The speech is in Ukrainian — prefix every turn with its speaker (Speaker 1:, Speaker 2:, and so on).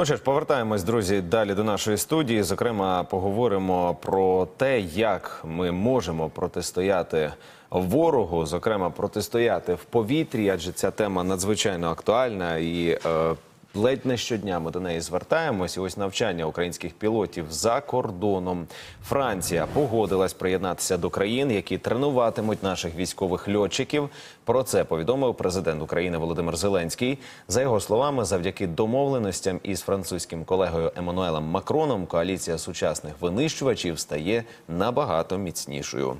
Speaker 1: Ну що ж, повертаємось, друзі, далі до нашої студії. Зокрема, поговоримо про те, як ми можемо протистояти ворогу, зокрема протистояти в повітрі, адже ця тема надзвичайно актуальна і. Е, ледь не щодня ми до неї звертаємось. І Ось навчання українських пілотів за кордоном. Франція погодилась приєднатися до країн, які тренуватимуть наших військових льотчиків. Про це повідомив президент України Володимир Зеленський. За його словами, завдяки домовленостям із французьким колегою Еммануелем Макроном коаліція сучасних винищувачів стає набагато міцнішою.